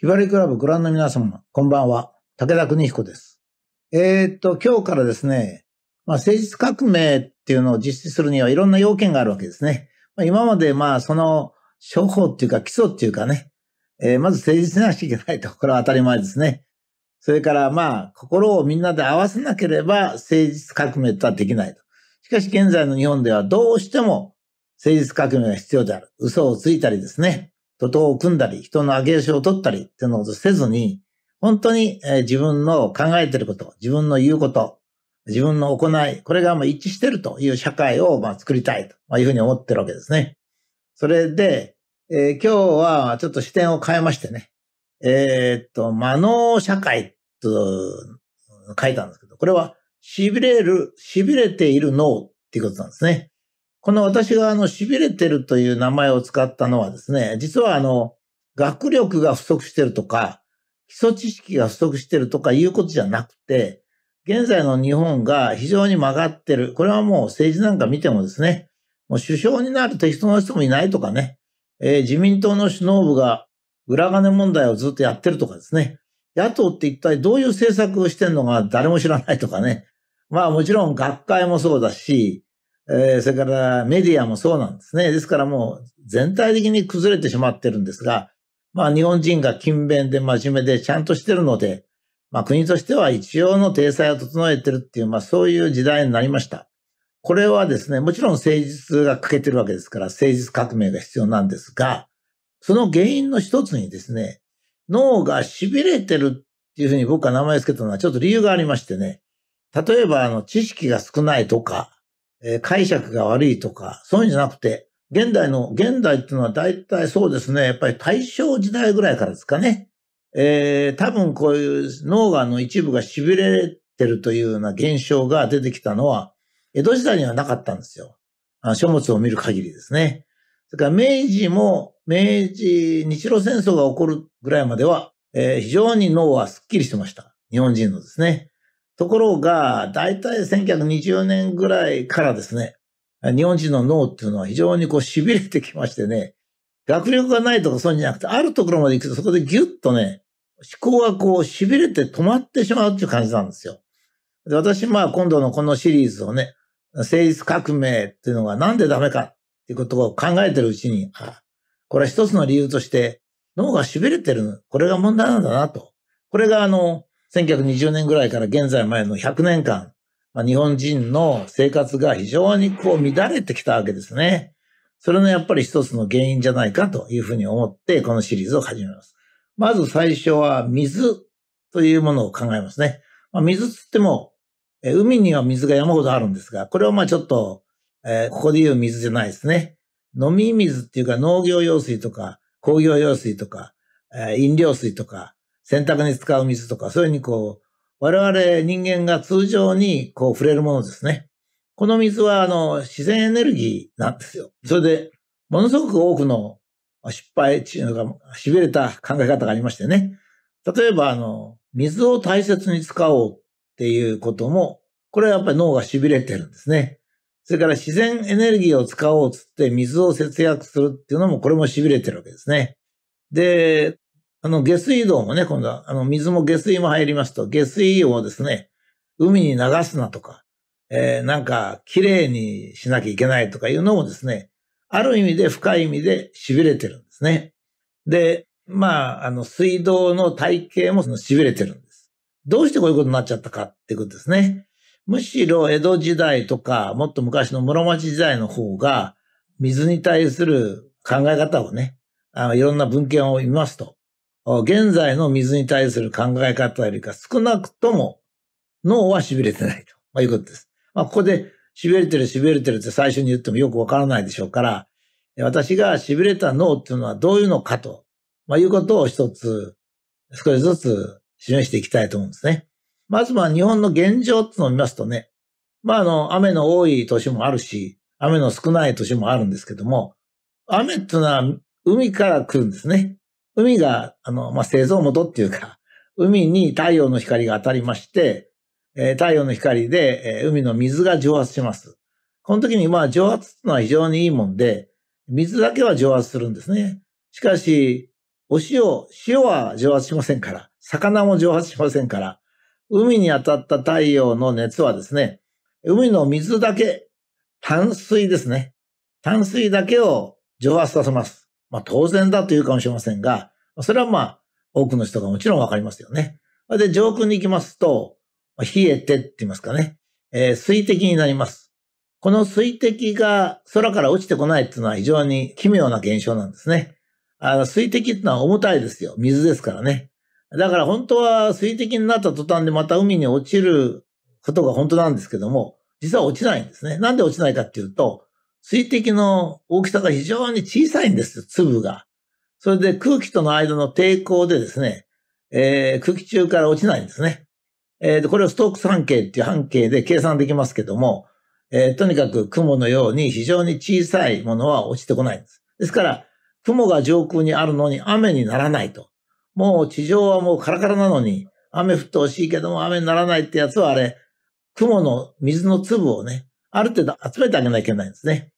ひばりクラブご覧の皆様、こんばんは。武田邦彦です。えー、っと、今日からですね、まあ、政治革命っていうのを実施するにはいろんな要件があるわけですね。まあ、今までまあ、その、処方っていうか基礎っていうかね、えー、まず誠実なしいけないと。これは当たり前ですね。それからまあ、心をみんなで合わせなければ誠実革命とはできないと。しかし現在の日本ではどうしても誠実革命が必要である。嘘をついたりですね。徒党を組んだり、人の上げ足を取ったりっていうのをせずに、本当に、え自分の考えてること、自分の言うこと、自分の行い、これがもう一致してるという社会をまあ作りたいというふうに思ってるわけですね。それで、えー、今日はちょっと視点を変えましてね、えー、っと、魔能社会と書いたんですけど、これは痺れる、痺れている脳っていうことなんですね。この私があの、痺れてるという名前を使ったのはですね、実はあの、学力が不足してるとか、基礎知識が不足してるとかいうことじゃなくて、現在の日本が非常に曲がってる。これはもう政治なんか見てもですね、もう首相になる適当な人もいないとかね、えー、自民党の首脳部が裏金問題をずっとやってるとかですね、野党って一体どういう政策をしてるのか誰も知らないとかね、まあもちろん学会もそうだし、えー、それからメディアもそうなんですね。ですからもう全体的に崩れてしまってるんですが、まあ日本人が勤勉で真面目でちゃんとしてるので、まあ国としては一応の体裁を整えてるっていう、まあそういう時代になりました。これはですね、もちろん誠実が欠けてるわけですから、誠実革命が必要なんですが、その原因の一つにですね、脳が痺れてるっていうふうに僕は名前を付けたのはちょっと理由がありましてね、例えばあの知識が少ないとか、えー、解釈が悪いとか、そういうんじゃなくて、現代の、現代っていうのは大体そうですね、やっぱり大正時代ぐらいからですかね。えー、多分こういう脳がの一部が痺れてるというような現象が出てきたのは、江戸時代にはなかったんですよ。あ書物を見る限りですね。それから明治も、明治、日露戦争が起こるぐらいまでは、えー、非常に脳はスッキリしてました。日本人のですね。ところが、大体1920年ぐらいからですね、日本人の脳っていうのは非常にこう痺れてきましてね、学力がないとかそういうんじゃなくて、あるところまで行くとそこでギュッとね、思考がこう痺れて止まってしまうっていう感じなんですよ。で私、まあ今度のこのシリーズをね、成立革命っていうのがなんでダメかっていうことを考えてるうちに、これは一つの理由として、脳が痺れてる、これが問題なんだなと。これがあの、1920年ぐらいから現在前の100年間、まあ、日本人の生活が非常にこう乱れてきたわけですね。それのやっぱり一つの原因じゃないかというふうに思って、このシリーズを始めます。まず最初は水というものを考えますね。まあ、水つっても、海には水が山ほどあるんですが、これはまあちょっと、えー、ここで言う水じゃないですね。飲み水っていうか農業用水とか工業用水とか、えー、飲料水とか、洗濯に使う水とか、そういうふうにこう、我々人間が通常にこう触れるものですね。この水はあの自然エネルギーなんですよ。それで、ものすごく多くの失敗っていうのが、痺れた考え方がありましてね。例えばあの、水を大切に使おうっていうことも、これはやっぱり脳が痺れてるんですね。それから自然エネルギーを使おうつって水を節約するっていうのも、これも痺れてるわけですね。で、あの、下水道もね、今度は、あの、水も下水も入りますと、下水をですね、海に流すなとか、えー、なんか、綺麗にしなきゃいけないとかいうのもですね、ある意味で深い意味で痺れてるんですね。で、まあ、あの、水道の体系もその痺れてるんです。どうしてこういうことになっちゃったかっていうことですね。むしろ江戸時代とか、もっと昔の室町時代の方が、水に対する考え方をね、あのいろんな文献を見ますと、現在の水に対する考え方よりか少なくとも脳は痺れてないと、まあ、いうことです。まあ、ここで痺れてる痺れてるって最初に言ってもよくわからないでしょうから、私が痺れた脳っていうのはどういうのかと、まあ、いうことを一つ少しずつ示していきたいと思うんですね。まずま日本の現状っていうのを見ますとね、まああの雨の多い年もあるし、雨の少ない年もあるんですけども、雨っていうのは海から来るんですね。海が、あの、まあ、製造元っていうか、海に太陽の光が当たりまして、えー、太陽の光で、えー、海の水が蒸発します。この時に、まあ、蒸発ってのは非常にいいもんで、水だけは蒸発するんですね。しかし、お塩、塩は蒸発しませんから、魚も蒸発しませんから、海に当たった太陽の熱はですね、海の水だけ、淡水ですね。淡水だけを蒸発させます。まあ当然だというかもしれませんが、それはまあ、多くの人がもちろんわかりますよね。で、上空に行きますと、冷えてって言いますかね。えー、水滴になります。この水滴が空から落ちてこないっていうのは非常に奇妙な現象なんですね。あの、水滴ってのは重たいですよ。水ですからね。だから本当は水滴になった途端でまた海に落ちることが本当なんですけども、実は落ちないんですね。なんで落ちないかっていうと、水滴の大きさが非常に小さいんですよ、粒が。それで空気との間の抵抗でですね、えー、空気中から落ちないんですね。えー、これをストークス半径っていう半径で計算できますけども、えー、とにかく雲のように非常に小さいものは落ちてこないんです。ですから、雲が上空にあるのに雨にならないと。もう地上はもうカラカラなのに、雨降ってほしいけども雨にならないってやつはあれ、雲の水の粒をね、ある程度集めてあげなきゃいけないんですね。